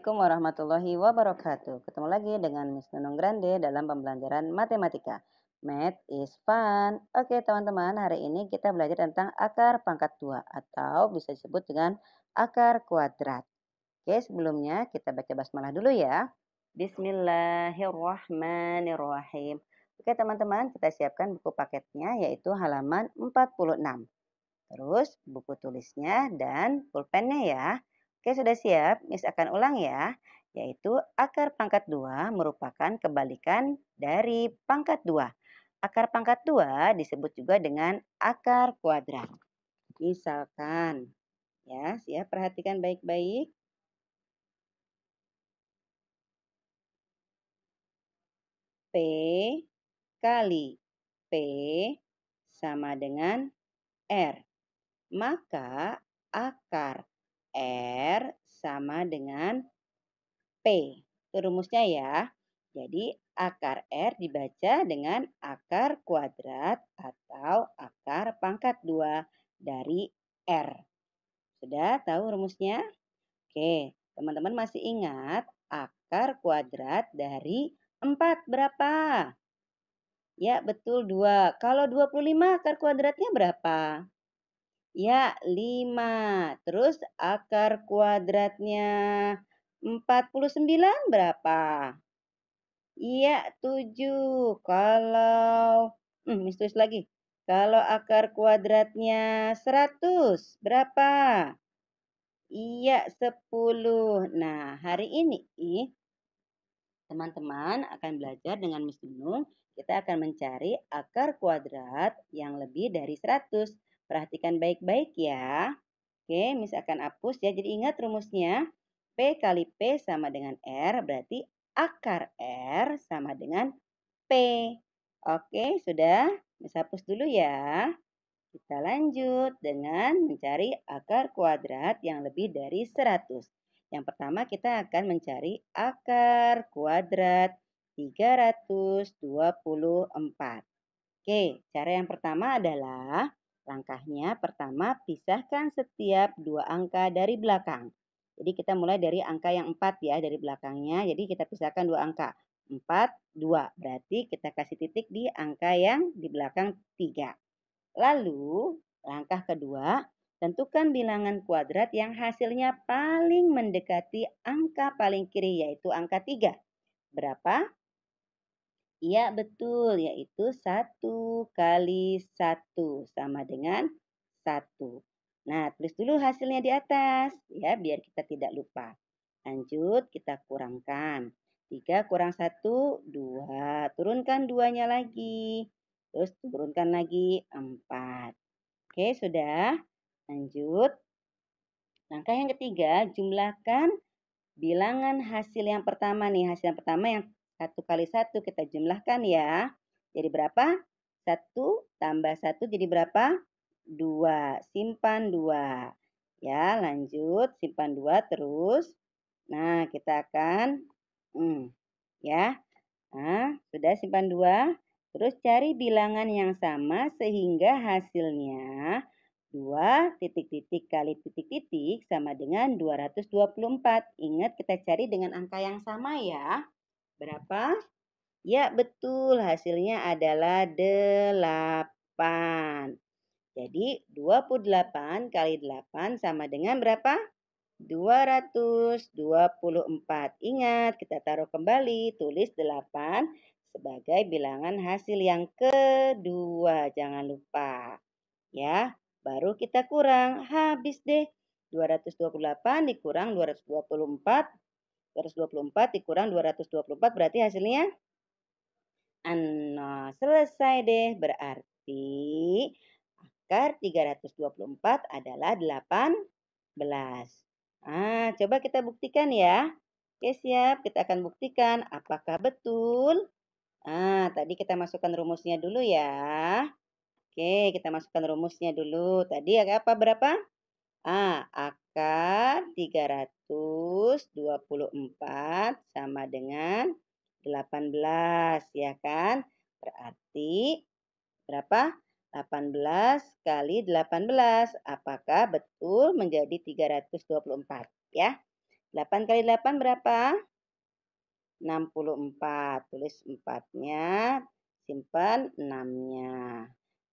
Assalamualaikum warahmatullahi wabarakatuh. Ketemu lagi dengan Miss Nunung Grande dalam pembelajaran matematika. Math is fun. Oke teman-teman, hari ini kita belajar tentang akar pangkat 2 atau bisa disebut dengan akar kuadrat. Oke, sebelumnya kita baca basmalah dulu ya. Bismillahirrahmanirrahim. Oke teman-teman, kita siapkan buku paketnya yaitu halaman 46. Terus buku tulisnya dan pulpennya ya. Oke, sudah siap? Miss akan ulang ya, yaitu akar pangkat 2 merupakan kebalikan dari pangkat 2. Akar pangkat 2 disebut juga dengan akar kuadrat. Misalkan, ya, siap perhatikan baik-baik. P kali P sama dengan R. Maka akar R sama dengan P. Itu rumusnya ya. Jadi akar R dibaca dengan akar kuadrat atau akar pangkat 2 dari R. Sudah tahu rumusnya? Oke, teman-teman masih ingat akar kuadrat dari 4 berapa? Ya, betul 2. Kalau 25 akar kuadratnya berapa? Ya, 5. Terus akar kuadratnya 49 berapa? Iya, 7. Kalau, hmm, tulis lagi. Kalau akar kuadratnya 100, berapa? Iya, 10. Nah, hari ini teman-teman akan belajar dengan Miss Nunung. Kita akan mencari akar kuadrat yang lebih dari 100. Perhatikan baik-baik ya. Oke, misalkan hapus ya. Jadi ingat rumusnya. P kali P sama dengan R. Berarti akar R sama dengan P. Oke, sudah. Miss hapus dulu ya. Kita lanjut dengan mencari akar kuadrat yang lebih dari 100. Yang pertama kita akan mencari akar kuadrat 324. Oke, cara yang pertama adalah Langkahnya pertama pisahkan setiap dua angka dari belakang. Jadi kita mulai dari angka yang 4 ya dari belakangnya. Jadi kita pisahkan dua angka. 4, 2. Berarti kita kasih titik di angka yang di belakang 3. Lalu langkah kedua, tentukan bilangan kuadrat yang hasilnya paling mendekati angka paling kiri yaitu angka 3. Berapa? Iya betul, yaitu satu kali satu sama dengan satu. Nah, tulis dulu hasilnya di atas ya biar kita tidak lupa. Lanjut, kita kurangkan. Tiga kurang satu, dua, Turunkan nya lagi. Terus turunkan lagi empat. Oke, sudah. Lanjut. Langkah yang ketiga, jumlahkan bilangan hasil yang pertama nih. Hasil yang pertama yang 1 kali 1 kita jumlahkan ya. Jadi berapa? 1 tambah 1 jadi berapa? 2. Simpan 2. Ya, lanjut. Simpan 2 terus. Nah, kita akan... Hmm, ya. Nah, sudah simpan 2. Terus cari bilangan yang sama sehingga hasilnya 2 titik-titik kali titik-titik sama dengan 224. Ingat kita cari dengan angka yang sama ya. Berapa? Ya, betul. Hasilnya adalah 8. Jadi, 28 kali 8 sama dengan berapa? 224. Ingat, kita taruh kembali. Tulis 8 sebagai bilangan hasil yang kedua. Jangan lupa. Ya, baru kita kurang. Habis deh. 228 dikurang 224 224 dikurang 224 berarti hasilnya Ano, selesai deh. Berarti akar 324 adalah 18. Ah coba kita buktikan ya. Oke, siap. Kita akan buktikan apakah betul. Ah tadi kita masukkan rumusnya dulu ya. Oke, kita masukkan rumusnya dulu. Tadi apa berapa? A akar 324 sama dengan 18 ya kan? Berarti berapa? 18 kali 18. Apakah betul menjadi 324 ya? 8 kali 8 berapa? 64. Tulis 4-nya, simpan 6-nya.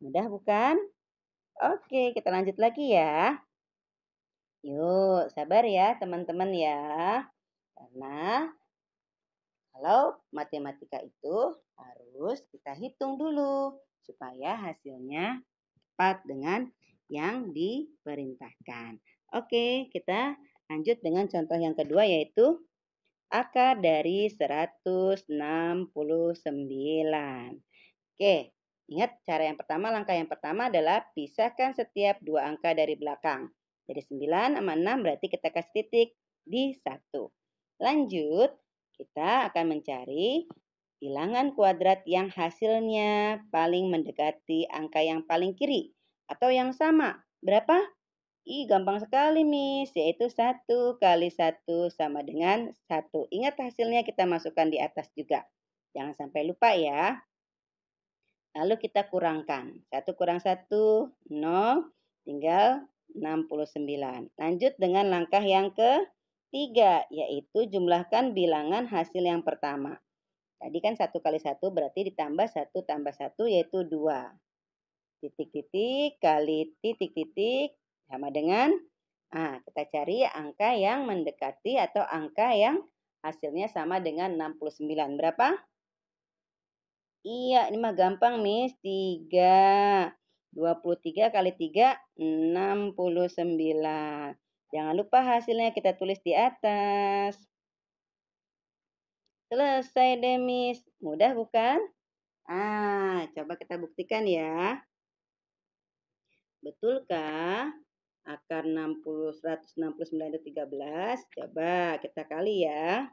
Mudah bukan? Oke, kita lanjut lagi ya. Yuk, sabar ya teman-teman ya. Karena kalau matematika itu harus kita hitung dulu supaya hasilnya tepat dengan yang diperintahkan. Oke, kita lanjut dengan contoh yang kedua yaitu akar dari 169. Oke, Ingat, cara yang pertama, langkah yang pertama adalah pisahkan setiap dua angka dari belakang. Jadi 9 sama 6 berarti kita kasih titik di 1. Lanjut, kita akan mencari bilangan kuadrat yang hasilnya paling mendekati angka yang paling kiri atau yang sama. Berapa? Ih, gampang sekali, Miss. Yaitu 1 kali 1 sama dengan 1. Ingat hasilnya kita masukkan di atas juga. Jangan sampai lupa ya. Lalu kita kurangkan. satu kurang satu nol Tinggal 69. Lanjut dengan langkah yang ketiga, yaitu jumlahkan bilangan hasil yang pertama. Tadi kan satu kali satu berarti ditambah satu tambah satu yaitu dua Titik-titik kali titik-titik sama dengan Nah, kita cari angka yang mendekati atau angka yang hasilnya sama dengan 69. Berapa? Iya, ini mah gampang, Miss. 3. 23 kali 3, 69. Jangan lupa hasilnya kita tulis di atas. Selesai deh, Miss. Mudah bukan? Ah, coba kita buktikan ya. Betulkah akar 60, 169 itu 13? Coba kita kali ya.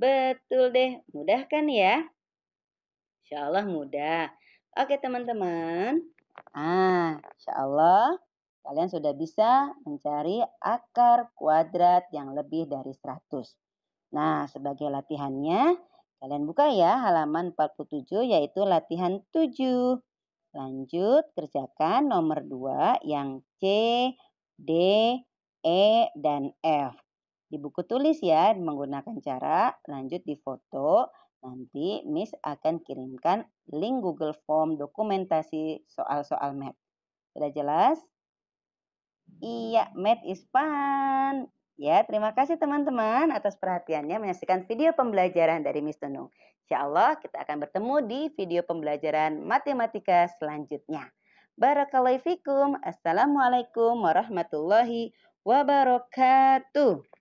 Betul deh, mudah kan ya? Insya Allah mudah. Oke teman-teman. Ah, insya Allah kalian sudah bisa mencari akar kuadrat yang lebih dari 100. Nah, sebagai latihannya, kalian buka ya halaman 47 yaitu latihan 7. Lanjut, kerjakan nomor 2 yang C, D, E, dan F di buku tulis ya menggunakan cara lanjut di foto nanti Miss akan kirimkan link Google Form dokumentasi soal-soal math sudah jelas iya math is fun ya terima kasih teman-teman atas perhatiannya menyaksikan video pembelajaran dari Miss Tunung Insya Allah kita akan bertemu di video pembelajaran matematika selanjutnya Barakallahu fikum Assalamualaikum warahmatullahi wabarakatuh